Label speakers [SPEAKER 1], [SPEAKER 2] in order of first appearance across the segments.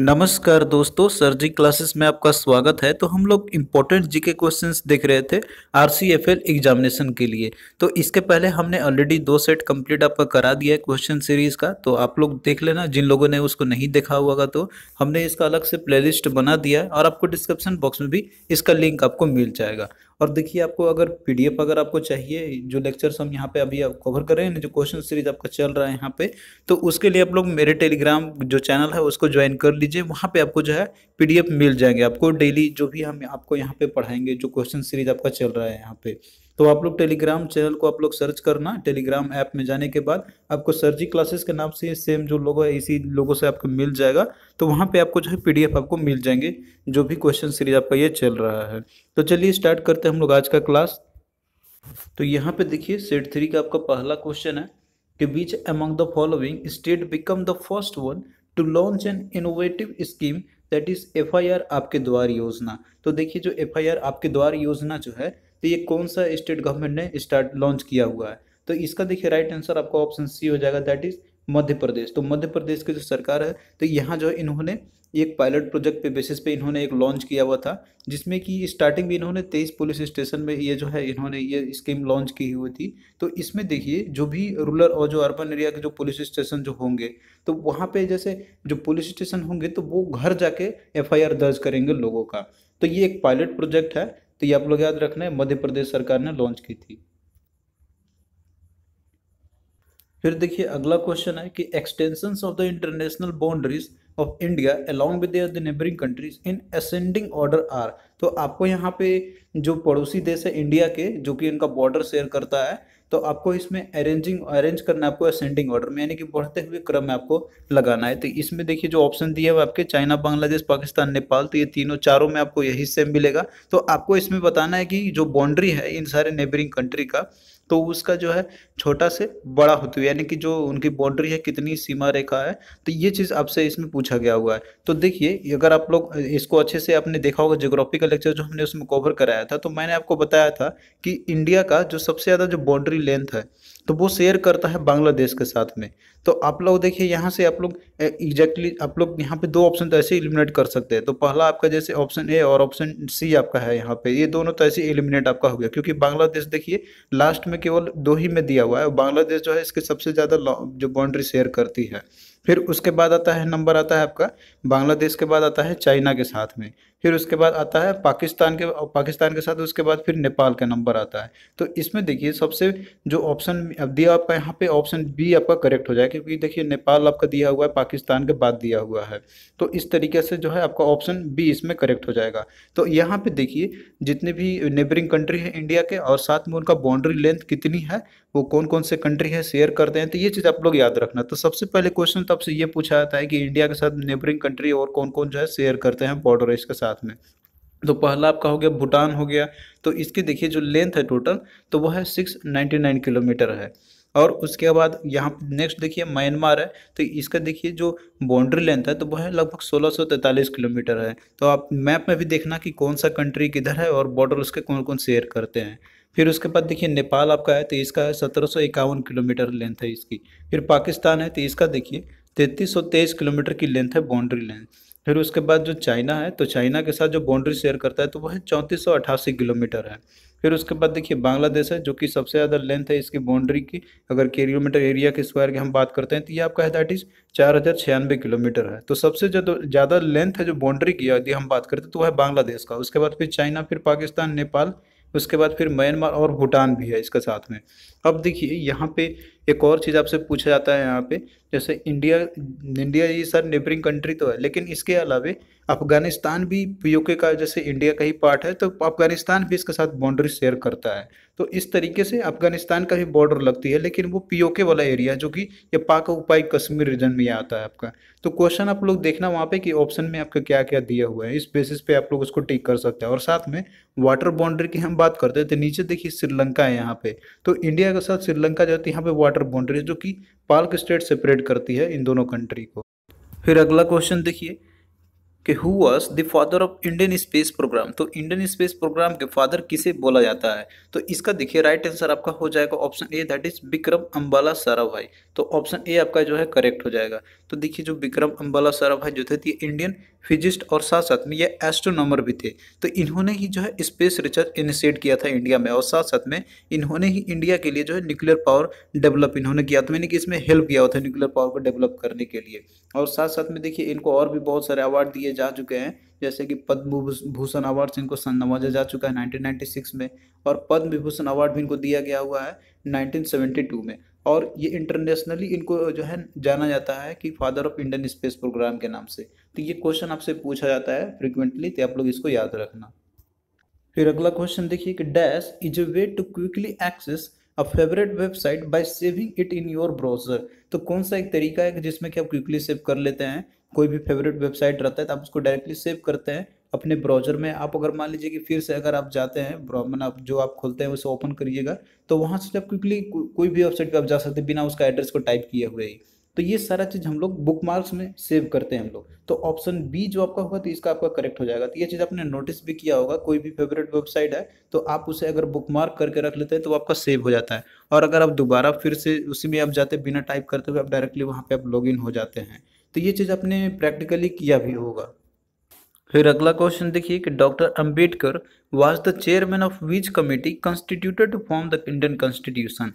[SPEAKER 1] नमस्कार दोस्तों सर जी क्लासेस में आपका स्वागत है तो हम लोग इम्पोर्टेंट जीके क्वेश्चंस देख रहे थे आरसीएफएल एग्जामिनेशन के लिए तो इसके पहले हमने ऑलरेडी दो सेट कंप्लीट आपका करा दिया है क्वेश्चन सीरीज का तो आप लोग देख लेना जिन लोगों ने उसको नहीं देखा होगा तो हमने इसका अलग से प्ले बना दिया है और आपको डिस्क्रिप्शन बॉक्स में भी इसका लिंक आपको मिल जाएगा और देखिए आपको अगर पी अगर आपको चाहिए जो लेक्चर्स हम यहाँ पे अभी आप कवर कर रहे हैं जो क्वेश्चन सीरीज आपका चल रहा है यहाँ पे तो उसके लिए आप लोग मेरे टेलीग्राम जो चैनल है उसको ज्वाइन कर लीजिए दीजिए वहाँ पे आपको जो है पीडीएफ मिल जाएंगे आपको डेली जो भी हम आपको यहाँ पे पढ़ाएंगे जो क्वेश्चन सीरीज आपका चल रहा है यहाँ पे तो आप लोग टेलीग्राम चैनल को आप लोग सर्च करना टेलीग्राम ऐप में जाने के बाद आपको सर्जी क्लासेस के नाम से सेम जो लोग है इसी लोगों से आपको मिल जाएगा तो वहाँ पे आपको जो है पीडीएफ आपको मिल जाएंगे जो भी क्वेश्चन सीरीज आपका ये चल रहा है तो चलिए स्टार्ट करते हैं हम लोग आज का क्लास तो यहाँ पे देखिए सेट थ्री का आपका पहला क्वेश्चन है कि बीच among the following state become the first one to launch an innovative scheme that is F I R आपके द्वार योजना तो देखिए जो एफ आई आर आपके द्वार योजना जो है तो ये कौन सा स्टेट गवर्नमेंट ने स्टार्ट लॉन्च किया हुआ है तो इसका देखिए राइट आंसर आपका ऑप्शन सी हो जाएगा दैट इज़ मध्य प्रदेश तो मध्य प्रदेश की जो सरकार है तो यहाँ जो है इन्होंने एक पायलट प्रोजेक्ट पे बेसिस पे इन्होंने एक लॉन्च किया हुआ था जिसमें कि स्टार्टिंग में इन्होंने तेईस पुलिस स्टेशन में ये जो है इन्होंने ये स्कीम लॉन्च की हुई थी तो इसमें देखिए जो भी रूरल और जो अर्बन एरिया के जो पुलिस स्टेशन जो होंगे तो वहाँ पे जैसे जो पुलिस स्टेशन होंगे तो वो घर जाके एफ दर्ज करेंगे लोगों का तो ये एक पायलट प्रोजेक्ट है तो ये आप लोग याद रखना है मध्य प्रदेश सरकार ने लॉन्च की थी फिर देखिए अगला क्वेश्चन है कि extension of the international boundaries of India along with the neighbouring countries in ascending order are तो आपको यहाँ पे जो पड़ोसी देश है इंडिया के जो कि इनका बॉर्डर शेयर करता है तो आपको इसमें अरेंजिंग अरेंज करना है आपको असेंडिंग ऑर्डर में यानी कि बढ़ते हुए क्रम में आपको लगाना है तो इसमें देखिए जो ऑप्शन दिया हुआ आपके चाइना बांग्लादेश पाकिस्तान नेपाल तो ये तीनों चारों में आपको यही सेम मिलेगा तो आपको इसमें बताना है कि जो बाउंड्री है इन सारे नेबरिंग कंट्री का तो उसका जो है छोटा से बड़ा होते हुए यानी कि जो उनकी बाउंड्री है कितनी सीमा रेखा है तो ये चीज़ आपसे इसमें पूछा गया हुआ है तो देखिए अगर आप लोग इसको अच्छे से आपने देखा होगा जोग्राफी का लेक्चर जो हमने उसमें कवर कराया था तो मैंने आपको बताया था कि इंडिया का जो सबसे ज़्यादा जो बाउंड्री लेंथ है तो वो शेयर करता है बांग्लादेश के साथ में तो आप लोग देखिए यहाँ से आप लोग एग्जैक्टली आप लोग यहाँ पे दो ऑप्शन तो ऐसे एलिमिनेट कर सकते हैं तो पहला आपका जैसे ऑप्शन ए और ऑप्शन सी आपका है यहाँ पे ये दोनों तो ऐसे एलिमिनेट आपका हो गया क्योंकि बांग्लादेश देखिए लास्ट में केवल दो ही में दिया हुआ है बांग्लादेश जो है इसके सबसे ज़्यादा जो बाउंड्री शेयर करती है फिर उसके बाद आता है नंबर आता है आपका बांग्लादेश के बाद आता है चाइना के साथ में फिर उसके बाद आता है पाकिस्तान के पाकिस्तान के साथ उसके बाद फिर नेपाल का नंबर आता है तो इसमें देखिए सबसे जो ऑप्शन दिया आपका यहाँ पे ऑप्शन बी आपका करेक्ट हो जाए क्योंकि देखिए नेपाल आपका दिया हुआ है पाकिस्तान के बाद दिया हुआ है तो इस तरीके से जो है आपका ऑप्शन बी इसमें करेक्ट हो जाएगा तो यहाँ पर देखिए जितने भी नेबरिंग कंट्री है इंडिया के और साथ में उनका बाउंड्री लेंथ कितनी है वो कौन कौन से कंट्री है शेयर करते हैं तो ये चीज़ आप लोग याद रखना तो सबसे पहले क्वेश्चन तो आपसे ये पूछा जाता है कि इंडिया के साथ नेबरिंग कंट्री और कौन कौन जो है शेयर करते हैं बॉर्डर इसके साथ साथ में तो पहला आपका हो गया भूटान हो गया तो इसकी देखिए जो लेंथ है टोटल तो वह है सिक्स नाइन्टी नाइन किलोमीटर है और उसके बाद यहाँ नेक्स्ट देखिए म्यांमार है तो इसका देखिए जो बाउंड्री लेंथ है तो वह लगभग 1643 किलोमीटर है तो आप मैप में भी देखना कि कौन सा कंट्री किधर है और बॉर्डर उसके कौन कौन शेयर करते हैं फिर उसके बाद देखिए नेपाल आपका है तो इसका है सत्रह किलोमीटर लेंथ है इसकी फिर पाकिस्तान है तो इसका देखिए तैंतीस किलोमीटर की लेंथ है बाउंड्री लेंथ फिर उसके बाद जो चाइना है तो चाइना के साथ जो बाउंड्री शेयर करता है तो वह चौंतीस सौ अठासी किलोमीटर है फिर उसके बाद देखिए बांग्लादेश है जो कि सबसे ज़्यादा लेंथ है इसकी बाउंड्री की अगर किलोमीटर एरिया के स्क्वायर की हम बात करते हैं तो ये आपका है दैट इज चार हज़ार छियानवे किलोमीटर है तो सबसे ज़्यादा लेंथ है जो बाउंड्री की यदि हम बात करते हैं तो वह है बांग्लादेश का उसके बाद फिर चाइना फिर पाकिस्तान नेपाल उसके बाद फिर म्यांमार और भूटान भी है इसके साथ में अब देखिए यहाँ पे एक और चीज़ आपसे पूछा जाता है यहाँ पे जैसे इंडिया इंडिया ये सर नेबरिंग कंट्री तो है लेकिन इसके अलावे अफगानिस्तान भी पीओके का जैसे इंडिया का ही पार्ट है तो अफगानिस्तान भी इसके साथ बाउंड्री शेयर करता है तो इस तरीके से अफगानिस्तान का भी बॉर्डर लगती है लेकिन वो पीओके वाला एरिया जो कि ये पाक उपाय कश्मीर रीजन में आता है आपका तो क्वेश्चन आप लोग देखना वहाँ पे कि ऑप्शन में आपका क्या क्या दिया हुआ है इस बेसिस पे आप लोग उसको टिक कर सकते हैं और साथ में वाटर बाउंड्री की हम बात करते हैं तो नीचे देखिए श्रीलंका है यहाँ पे तो इंडिया के साथ श्रीलंका जो है तो यहाँ पे वाटर वाटर बाउंड्री जो कि पार्क स्टेट सेपरेट करती है इन दोनों कंट्री को फिर अगला क्वेश्चन देखिए कि who was the father of Indian space programme तो इंडियन स्पेस प्रोग्राम के फादर किसे बोला जाता है तो इसका देखिए राइट आंसर आपका हो जाएगा option A that is Vikram Ambalal Sarabhai तो ऑप्शन ए आपका जो है करेक्ट हो जाएगा तो देखिए जो विक्रम अम्बाला साराभाई जो थे इंडियन फिजिस्ट और साथ साथ में ये एस्ट्रोनॉमर भी थे तो इन्होंने ही जो है स्पेस रिसर्च इनिशिएट किया था इंडिया में और साथ साथ में इन्होंने ही इंडिया के लिए जो है न्यूक्लियर पावर डेवलप इन्होंने किया था तो मैंने कि इसमें हेल्प किया हुआ था न्यूक्लियर पावर को डेवलप करने के लिए और साथ साथ में देखिए इनको और भी बहुत सारे अवार्ड दिए जा चुके हैं जैसे कि पद्म भूषण अवार्ड से इनको नवाजा जा चुका है 1996 में और पद्म विभूषण अवार्ड भी इनको दिया गया हुआ है 1972 में और ये इंटरनेशनली इनको जो है जाना जाता है कि father of Indian space programme के नाम से तो ये क्वेश्चन आपसे पूछा जाता है फ्रिक्वेंटली तो आप लोग इसको याद रखना फिर अगला क्वेश्चन देखिए कि dash is a way to quickly access a favourite website by saving it in your browser तो कौन सा एक तरीका है जिसमें कि आप क्विकली सेव कर लेते हैं कोई भी फेवरेट वेबसाइट रहता है तो आप उसको डायरेक्टली सेव करते हैं अपने ब्राउजर में आप अगर मान लीजिए कि फिर से अगर आप जाते हैं मैंने आप जो आप खोलते हैं उसे ओपन करिएगा तो वहाँ से आप क्विकली कोई भी वेबसाइट पर आप जा सकते हैं बिना उसका एड्रेस को टाइप किए हुए ही तो ये सारा चीज़ हम लोग बुक मार्क्स में सेव करते हैं हम लोग तो ऑप्शन बी जो आपका होगा तो इसका आपका करेक्ट हो जाएगा तो ये चीज़ आपने नोटिस भी किया होगा कोई भी फेवरेट वेबसाइट है तो आप उसे अगर बुक मार्क करके रख लेते हैं तो आपका सेव हो जाता है और अगर आप दोबारा फिर से उसी में आप जाते बिना टाइप करते हुए आप डायरेक्टली वहाँ पर आप लॉग हो जाते हैं तो ये चीज़ आपने प्रैक्टिकली किया भी होगा फिर अगला क्वेश्चन देखिए कि doctor Ambedkar was the chairman of which committee constituted to form the Indian constitution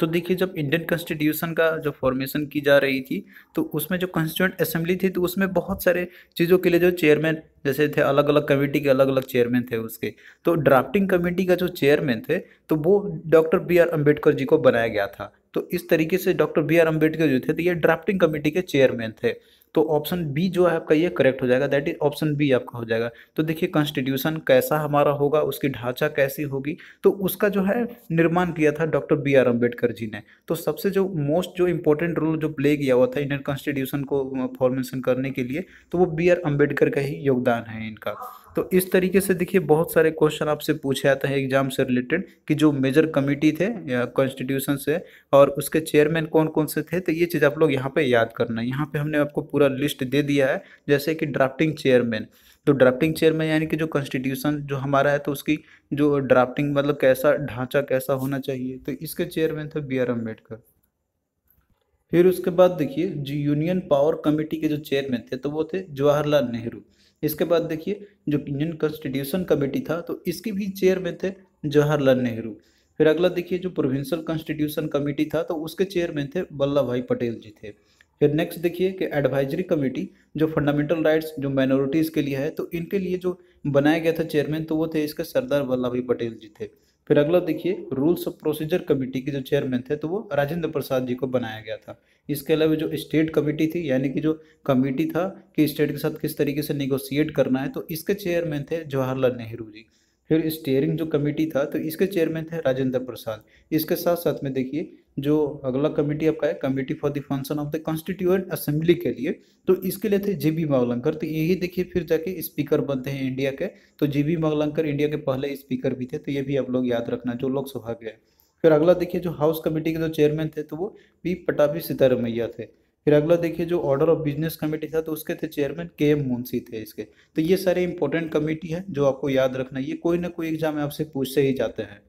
[SPEAKER 1] तो देखिए जब इंडियन कॉन्स्टिट्यूशन का जो फॉर्मेशन की जा रही थी तो उसमें जो कॉन्स्टिट्यूंट असेंबली थी तो उसमें बहुत सारे चीज़ों के लिए जो चेयरमैन जैसे थे अलग अलग कमेटी के अलग अलग चेयरमैन थे उसके तो ड्राफ्टिंग कमेटी का जो चेयरमैन थे तो वो doctor B R Ambedkar ji को बनाया गया था तो इस तरीके से डॉक्टर बी आर अम्बेडकर जो थे तो ये ड्राफ्टिंग कमेटी के चेयरमैन थे तो ऑप्शन बी जो है आपका ये करेक्ट हो जाएगा दैट इज ऑप्शन बी आपका हो जाएगा तो देखिए कॉन्स्टिट्यूशन कैसा हमारा होगा उसकी ढांचा कैसी होगी तो उसका जो है निर्माण किया था doctor B R Ambedkar ji ने तो सबसे जो मोस्ट जो इम्पोर्टेंट रोल जो प्ले किया हुआ था इंडियन कॉन्स्टिट्यूशन को फॉर्मेशन करने के लिए तो वो बी आर अम्बेडकर का ही योगदान है इनका तो इस तरीके से देखिए बहुत सारे क्वेश्चन आपसे पूछे जाता है एग्जाम से रिलेटेड कि जो मेजर कमेटी थे कॉन्स्टिट्यूशन से और उसके चेयरमैन कौन कौन से थे तो ये चीज़ आप लोग यहाँ पे याद करना यहाँ पे हमने आपको पूरा लिस्ट दे दिया है जैसे कि ड्राफ्टिंग चेयरमैन तो ड्राफ्टिंग चेयरमैन यानी कि जो कॉन्स्टिट्यूशन जो हमारा है तो उसकी जो ड्राफ्टिंग मतलब कैसा ढांचा कैसा होना चाहिए तो इसके चेयरमैन थे बी आर अम्बेडकर फिर उसके बाद देखिए जो यूनियन पावर कमेटी के जो चेयरमैन थे तो वो थे जवाहरलाल नेहरू इसके बाद देखिए जो इंडियन कॉन्स्टिट्यूशन कमेटी था तो इसके भी चेयरमैन थे जवाहरलाल नेहरू फिर अगला देखिए जो प्रोविंशियल कॉन्स्टिट्यूशन कमेटी था तो उसके चेयरमैन थे वल्लभ भाई पटेल जी थे फिर नेक्स्ट देखिए कि एडवाइजरी कमेटी जो फंडामेंटल राइट्स जो माइनॉरिटीज़ के लिए है तो इनके लिए जो बनाया गया था चेयरमैन तो वो थे इसके सरदार वल्लभ भाई पटेल जी थे फिर अगला देखिए रूल्स ऑफ प्रोसीजर कमेटी के जो चेयरमैन थे तो वो राजेंद्र प्रसाद जी को बनाया गया था इसके अलावा जो स्टेट कमेटी थी यानी कि जो कमेटी था कि स्टेट के साथ किस तरीके से निगोशिएट करना है तो इसके चेयरमैन थे जवाहरलाल नेहरू जी फिर स्टेयरिंग जो कमेटी था तो इसके चेयरमैन थे राजेंद्र प्रसाद इसके साथ साथ में देखिए जो अगला कमेटी आपका है committee for the function of the constituent assembly के लिए तो इसके लिए थे बी मावलंकर तो यही देखिए फिर जाके स्पीकर बनते हैं इंडिया के तो बी मावलंकर इंडिया के पहले स्पीकर भी थे तो ये भी आप लोग याद रखना जो लोकसभा के फिर अगला देखिए जो हाउस कमेटी के जो चेयरमैन थे तो वो पी पटापी सीतारमैया थे फिर अगला देखिए जो ऑर्डर ऑफ बिजनेस कमेटी था तो उसके थे चेयरमैन के एम मुंशी थे इसके तो ये सारे इंपॉर्टेंट कमेटी है जो आपको याद रखना ये कोई ना कोई एग्जाम में आपसे पूछते ही जाते हैं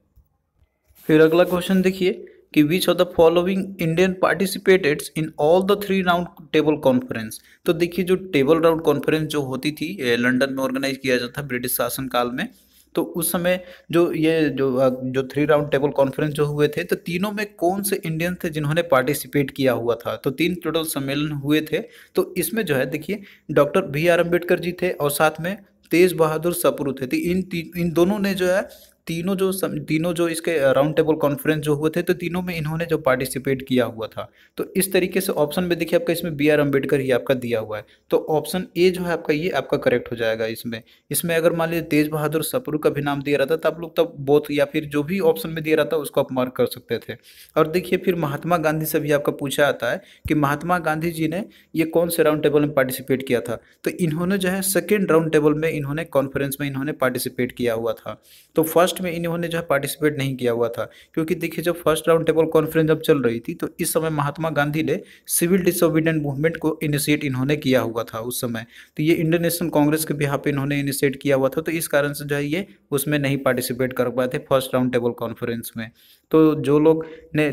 [SPEAKER 1] फिर अगला क्वेश्चन देखिए कि which of the following Indian participated in all the three round table conference तो देखिए जो टेबल राउंड कॉन्फ्रेंस जो होती थी लंदन में ऑर्गेनाइज किया जाता था ब्रिटिश शासन काल में तो उस समय जो ये जो जो थ्री राउंड टेबल कॉन्फ्रेंस जो हुए थे तो तीनों में कौन से इंडियन थे जिन्होंने पार्टिसिपेट किया हुआ था तो तीन टोटल सम्मेलन हुए थे तो इसमें जो है देखिए doctor B R Ambedkar ji थे और साथ में तेज बहादुर सपरू थे तो इन इन दोनों ने जो है तीनों जो सम, तीनों जो इसके राउंड टेबल कॉन्फ्रेंस जो हुए थे तो तीनों में इन्होंने जो पार्टिसिपेट किया हुआ था तो इस तरीके से ऑप्शन में देखिए आपका इसमें बी आर अम्बेडकर ही आपका दिया हुआ है तो ऑप्शन ए जो है आपका ये आपका करेक्ट हो जाएगा इसमें इसमें अगर मान लीजिए तेज बहादुर सपरू का भी नाम दिया रहता तो आप लोग तब बोथ या फिर जो भी ऑप्शन में दिया रहता उसको आप मार्क कर सकते थे और देखिए फिर महात्मा गांधी से भी आपका पूछा आता है कि महात्मा गांधी जी ने ये कौन से राउंड टेबल में पार्टिसिपेट किया था तो इन्होंने जो है सेकेंड राउंड टेबल में इन्होंने कॉन्फ्रेंस में इन्होंने पार्टिसिपेट किया हुआ था तो फर्स्ट लास्ट में इन्होंने जो है पार्टिसिपेट नहीं किया हुआ था क्योंकि देखिए जब फर्स्ट राउंड टेबल कॉन्फ्रेंस जब चल रही थी तो इस समय महात्मा गांधी ने सिविल डिसोबिडेंट मूवमेंट को इनिशिएट इन्होंने किया हुआ था उस समय तो ये इंडियन नेशनल कांग्रेस के बिहार पर इन्होंने इनिशिएट किया हुआ था तो इस कारण से जो है ये उसमें नहीं पार्टिसिपेट कर पाए थे फर्स्ट राउंड टेबल कॉन्फ्रेंस में तो जो लोग ने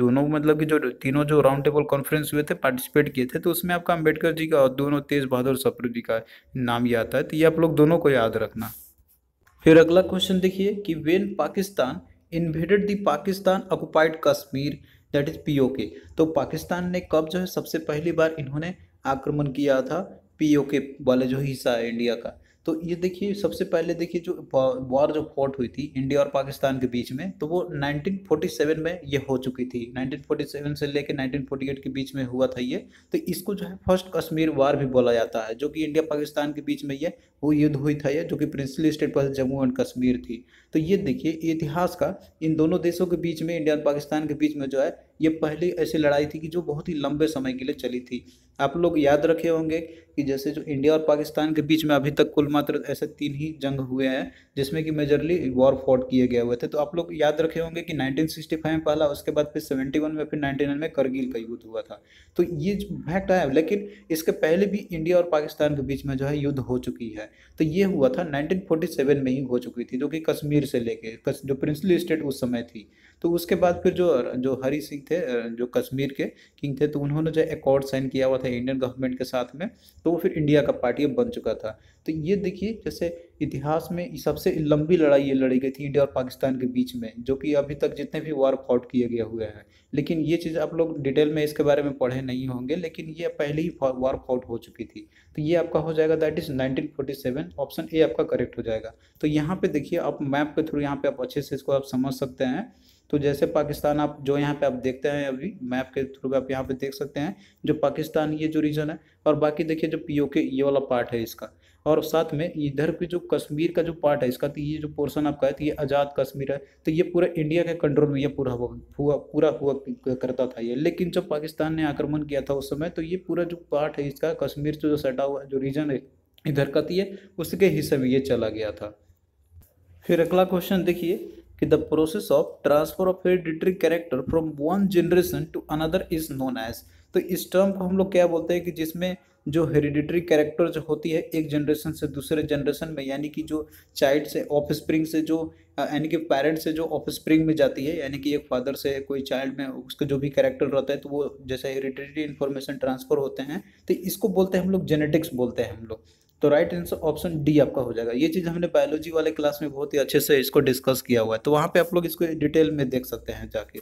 [SPEAKER 1] दोनों मतलब कि जो तीनों जो राउंड टेबल कॉन्फ्रेंस हुए थे पार्टिसिपेट किए थे तो उसमें आपका अम्बेडकर जी का और दोनों तेज बहादुर सप्रू जी का नाम याद आता है तो ये आप लोग दोनों को याद रखना फिर अगला क्वेश्चन देखिए कि when Pakistan invaded the Pakistan occupied Kashmir that is POK तो पाकिस्तान ने कब जो है सबसे पहली बार इन्होंने आक्रमण किया था पीओके वाले जो हिस्सा है इंडिया का तो ये देखिए सबसे पहले देखिए जो वॉर जो फोर्ट हुई थी इंडिया और पाकिस्तान के बीच में तो वो 1947 में ये हो चुकी थी 1947 से लेके 1948 के बीच में हुआ था ये तो इसको जो है फर्स्ट कश्मीर वार भी बोला जाता है जो कि इंडिया पाकिस्तान के बीच में ये वो युद्ध हुई था यह जो कि प्रिंसली स्टेट पर जम्मू एंड कश्मीर थी तो ये देखिए इतिहास का इन दोनों देशों के बीच में इंडिया और पाकिस्तान के बीच में जो है ये पहली ऐसी लड़ाई थी कि जो बहुत ही लंबे समय के लिए चली थी आप लोग याद रखे होंगे कि जैसे जो इंडिया और पाकिस्तान के बीच में अभी तक कुल मात्र ऐसे तीन ही जंग हुए हैं जिसमें कि मेजरली वॉर फॉट किए गए हुए थे तो आप लोग याद रखे होंगे कि 1965 में पहला उसके बाद फिर 71 में फिर 99 में करगिल का युद्ध हुआ था तो ये फैक्ट है लेकिन इसके पहले भी इंडिया और पाकिस्तान के बीच में जो है युद्ध हो चुकी है है तो ये हुआ था 1947 में ही हो चुकी थी जो कि कश्मीर से लेके जो प्रिंसली स्टेट उस समय थी तो उसके बाद फिर जो जो हरी सिंह थे जो कश्मीर के किंग थे तो उन्होंने जो एकॉर्ड साइन किया हुआ था इंडियन गवर्नमेंट के साथ में तो वो फिर इंडिया का पार्टी बन चुका था तो ये देखिए जैसे इतिहास में सबसे लंबी लड़ाई ये लड़ी गई थी इंडिया और पाकिस्तान के बीच में जो कि अभी तक जितने भी वार फॉट किए गए हुए हैं लेकिन ये चीज़ आप लोग डिटेल में इसके बारे में पढ़े नहीं होंगे लेकिन ये पहले ही वार फॉट हो चुकी थी तो ये आपका हो जाएगा that is nineteen seven option A आपका करेक्ट हो जाएगा तो यहाँ पे देखिए आप मैप के थ्रू यहाँ पे आप अच्छे से इसको आप समझ सकते हैं तो जैसे पाकिस्तान आप जो यहाँ पे आप देखते हैं अभी मैप के थ्रू आप यहाँ पे देख सकते हैं जो पाकिस्तान ये जो रीजन है और बाकी देखिए जो पी ये वाला पार्ट है इसका और साथ में इधर की जो कश्मीर का जो पार्ट है इसका तो ये जो पोर्शन आपका है तो ये आज़ाद कश्मीर है तो ये पूरा इंडिया के कंट्रोल में ये पूरा हुआ पूरा हुआ करता था ये लेकिन जब पाकिस्तान ने आक्रमण किया था उस समय तो ये पूरा जो पार्ट है इसका कश्मीर से जो सटा हुआ जो रीजन है इधर का थी उसके हिसाब ये चला गया था फिर अगला क्वेश्चन देखिए कि the process of transfer of hereditary character from one generation to another is known as तो इस टर्म को हम लोग क्या बोलते हैं कि जिसमें जो हेरिडिटरी कैरेक्टर जो होती है एक जनरेशन से दूसरे जनरेशन में यानी कि जो चाइल्ड से ऑफ स्प्रिंग से जो यानी कि पेरेंट्स से जो ऑफ स्प्रिंग में जाती है यानी कि एक फादर से कोई चाइल्ड में उसका जो भी कैरेक्टर रहता है तो वो जैसे हेरिडिटरी इन्फॉर्मेशन ट्रांसफ़र होते हैं तो इसको बोलते हैं हम लोग जेनेटिक्स बोलते हैं हम लोग तो राइट आंसर ऑप्शन डी आपका हो जाएगा ये चीज़ हमने बायोलॉजी वाले क्लास में बहुत ही अच्छे से इसको डिस्कस किया हुआ है तो वहाँ पे आप लोग इसको डिटेल में देख सकते हैं जाके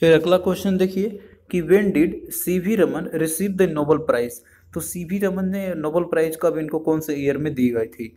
[SPEAKER 1] फिर अगला क्वेश्चन देखिए कि when did C V Raman receive the Nobel prize तो सी वी रमन ने नोबल प्राइज़ कब इनको कौन से ईयर में दी गई थी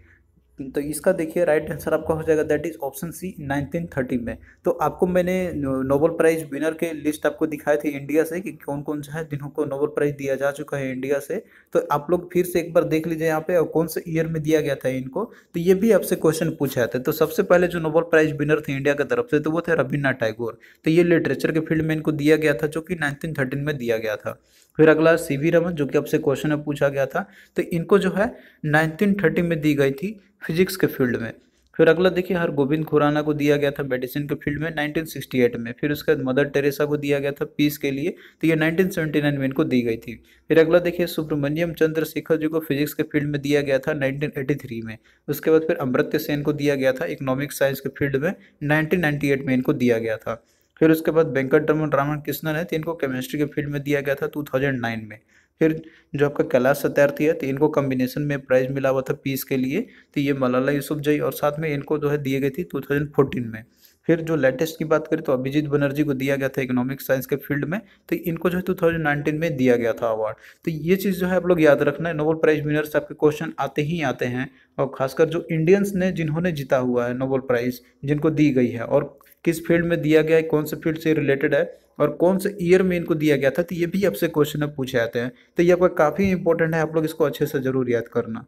[SPEAKER 1] तो इसका देखिए राइट आंसर आपका हो जाएगा दैट इज ऑप्शन सी 1930 में तो आपको मैंने नोबल प्राइज विनर के लिस्ट आपको दिखाए थे इंडिया से कि कौन कौन सा है को नोबल प्राइज दिया जा चुका है इंडिया से तो आप लोग फिर से एक बार देख लीजिए यहाँ पे और कौन से ईयर में दिया गया था इनको तो ये भी आपसे क्वेश्चन पूछा था तो सबसे पहले जो नोबल प्राइज विनर थे इंडिया की तरफ से तो वो थे रविन्द्रनाथ टैगोर तो ये लिटरेचर के फील्ड में इनको दिया गया था जो कि नाइनटीन में दिया गया था फिर अगला सी वी रमन जो कि आपसे क्वेश्चन में पूछा गया था तो इनको जो है 1930 में दी गई थी फिजिक्स के फील्ड में फिर अगला देखिए हर गोविंद खुराना को दिया गया था मेडिसिन के फील्ड में 1968 में फिर उसके बाद मदर टेरेसा को दिया गया था पीस के लिए तो ये 1979 में इनको दी गई थी फिर अगला देखिए सुब्रमण्यम चंद्रशेखर जी को फिजिक्स के फील्ड में दिया गया था 1983 में उसके बाद फिर अमृत्य सेन को दिया गया था इकोनॉमिक साइंस के फील्ड में नाइनटीन में इनको दिया गया था फिर उसके बाद वेंकट रमन रामन कृष्णन है तो इनको केमिस्ट्री के फील्ड में दिया गया था नाइन में फिर जो आपका कैलाश सत्यार्थी है तो इनको कॉम्बिनेशन में प्राइज मिला हुआ था पीस के लिए तो ये मलाला यूसुफ जई और साथ में इनको जो है दिए गई थी फोर्टीन में फिर जो लेटेस्ट की बात करें तो अभिजीत बनर्जी को दिया गया था इकोनॉमिक साइंस के फील्ड में तो इनको जो है टू थाउजेंड नाइनटीन में दिया गया था अवार्ड तो ये चीज़ जो है आप लोग याद रखना है नोबल प्राइज विनर्स आपके क्वेश्चन आते ही आते हैं और खासकर जो इंडियंस ने जिन्होंने जीता हुआ है नोबल प्राइज़ जिनको दी गई है और किस फील्ड में दिया गया है कौन से फील्ड से रिलेटेड है और कौन से ईयर में इनको दिया गया था तो ये भी आपसे क्वेश्चन पूछे जाते हैं तो ये आपका काफ़ी इंपॉर्टेंट है आप लोग इसको अच्छे से ज़रूर याद करना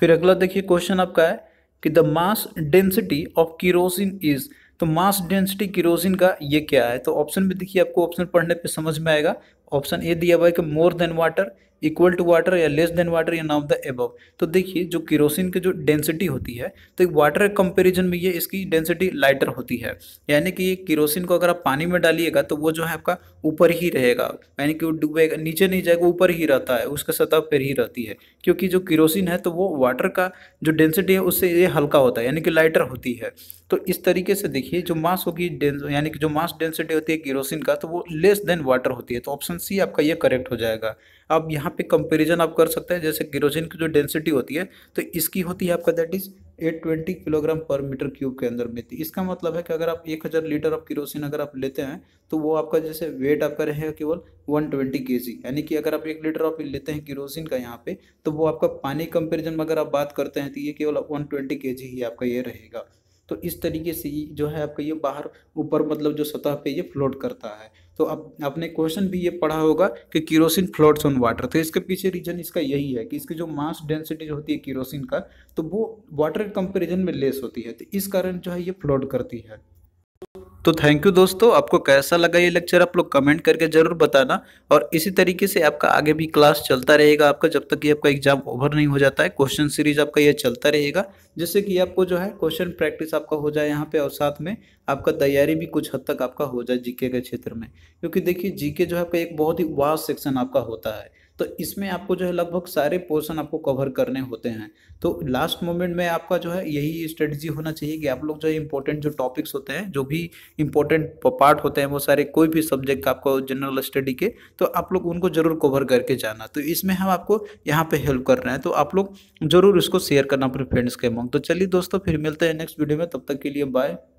[SPEAKER 1] फिर अगला देखिए क्वेश्चन आपका है कि the mass density of kerosene is तो मास डेंसिटी किरोसिन का ये क्या है तो ऑप्शन में देखिए आपको ऑप्शन पढ़ने पे समझ में आएगा ऑप्शन ए दिया हुआ है कि more than water equal to water या लेस देन वाटर या नाउ द एबव तो देखिए जो किरोसिन की जो डेंसिटी होती है तो एक वाटर कंपेरिजन में ये इसकी डेंसिटी लाइटर होती है यानी कि किरोसिन को अगर आप पानी में डालिएगा तो वो जो है आपका ऊपर ही रहेगा यानी कि वो डूबेगा नीचे नहीं जाएगा ऊपर ही रहता है उसका सतह पर ही रहती है क्योंकि जो किरोसिन है तो वो वाटर का जो डेंसिटी है उससे ये हल्का होता है यानी कि लाइटर होती है तो इस तरीके से देखिए जो मास होगी यानी कि जो मास डेंसिटी होती है किरोसिन का तो वो लेस देन वाटर होती है तो ऑप्शन सी आपका ये करेक्ट हो जाएगा अब यहाँ पे कंपैरिजन आप कर सकते हैं जैसे किरोसिन की जो डेंसिटी होती है तो इसकी होती है आपका दैट इज़ 820 किलोग्राम पर मीटर क्यूब के अंदर में थी इसका मतलब है कि अगर आप 1000 लीटर ऑफ किरोसिन अगर आप लेते हैं तो वो आपका जैसे वेट आपका रहेगा केवल 120 ट्वेंटी के जी यानी कि अगर आप एक लीटर ऑफ लेते हैं किरोसिन का यहाँ पे तो वो आपका पानी कंपेरिजन में अगर आप बात करते हैं तो ये केवल 120 ट्वेंटी के जी ही आपका ये रहेगा तो इस तरीके से जो है आपका ये बाहर ऊपर मतलब जो सतह पे ये फ्लोट करता है तो आप आपने क्वेश्चन भी ये पढ़ा होगा कि किरोसिन फ्लोट्स ऑन वाटर तो इसके पीछे रीजन इसका यही है कि इसकी जो मास डेंसिटी जो होती है किरोसिन का तो वो वाटर के कंपेरिजन में लेस होती है तो इस कारण जो है ये फ्लोट करती है तो थैंक यू दोस्तों आपको कैसा लगा ये लेक्चर आप लोग कमेंट करके ज़रूर बताना और इसी तरीके से आपका आगे भी क्लास चलता रहेगा आपका जब तक कि आपका एग्जाम ओवर नहीं हो जाता है क्वेश्चन सीरीज आपका ये चलता रहेगा जिससे कि आपको जो है क्वेश्चन प्रैक्टिस आपका हो जाए यहाँ पे और साथ में आपका तैयारी भी कुछ हद तक आपका हो जाए जीके के क्षेत्र में क्योंकि देखिए जीके जो है आपका एक बहुत ही वास्ट सेक्शन आपका होता है तो इसमें आपको जो है लगभग सारे पोर्सन आपको कवर करने होते हैं तो लास्ट मोमेंट में आपका जो है यही स्ट्रेटजी होना चाहिए कि आप लोग जो है इंपॉर्टेंट जो टॉपिक्स होते हैं जो भी इंपॉर्टेंट पार्ट होते हैं वो सारे कोई भी सब्जेक्ट आपको जनरल स्टडी के तो आप लोग उनको ज़रूर कवर करके जाना तो इसमें हम आपको यहाँ पर हेल्प कर रहे हैं तो आप लोग ज़रूर इसको शेयर करना अपने फ्रेंड्स के अमाउंट तो चलिए दोस्तों फिर मिलते हैं नेक्स्ट वीडियो में तब तक के लिए बाय